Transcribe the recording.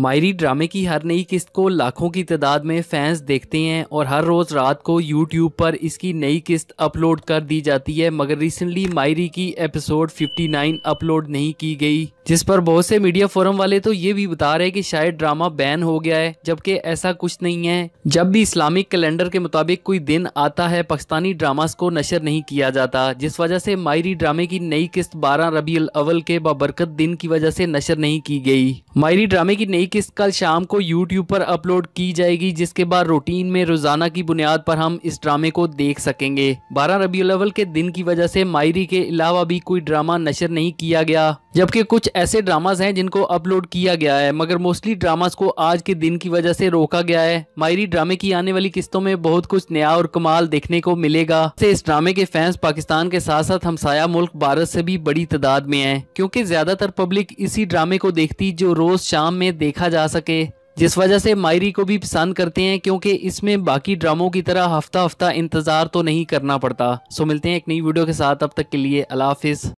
मायरी ड्रामे की हर नई किस्त को लाखों की तादाद में फैंस देखते हैं और हर रोज़ रात को यूट्यूब पर इसकी नई किस्त अपलोड कर दी जाती है मगर रिसेंटली मायरी की एपिसोड 59 अपलोड नहीं की गई जिस पर बहुत से मीडिया फोरम वाले तो ये भी बता रहे हैं कि शायद ड्रामा बैन हो गया है जबकि ऐसा कुछ नहीं है जब भी इस्लामिक कैलेंडर के मुताबिक कोई दिन आता है पाकिस्तानी ड्रामास को नशर नहीं किया जाता जिस वजह से मायरी ड्रामे की नई किस्त बारह रबी अल अवल के बाबरकत दिन की वजह से नशर नहीं की गई मायरी ड्रामे की नई किस्त कल शाम को यूट्यूब पर अपलोड की जाएगी जिसके बाद रूटीन में रोजाना की बुनियाद पर हम इस ड्रामे को देख सकेंगे बारह रबी अवल के दिन की वजह से मायरी के अलावा भी कोई ड्रामा नशर नहीं किया गया जबकि कुछ ऐसे ड्रामाज हैं जिनको अपलोड किया गया है मगर मोस्टली ड्रामाज को आज के दिन की वजह से रोका गया है मायरी ड्रामे की आने वाली किस्तों में बहुत कुछ नया और कमाल देखने को मिलेगा से इस ड्रामे के फैंस पाकिस्तान के साथ साथ हमसाया मुल्क भारत से भी बड़ी तादाद में है क्योंकि ज्यादातर पब्लिक इसी ड्रामे को देखती जो रोज शाम में देखा जा सके जिस वजह से मायरी को भी पसंद करते हैं क्योंकि इसमें बाकी ड्रामों की तरह हफ्ता हफ्ता इंतजार तो नहीं करना पड़ता सो मिलते हैं एक नई वीडियो के साथ अब तक के लिए अलाफिज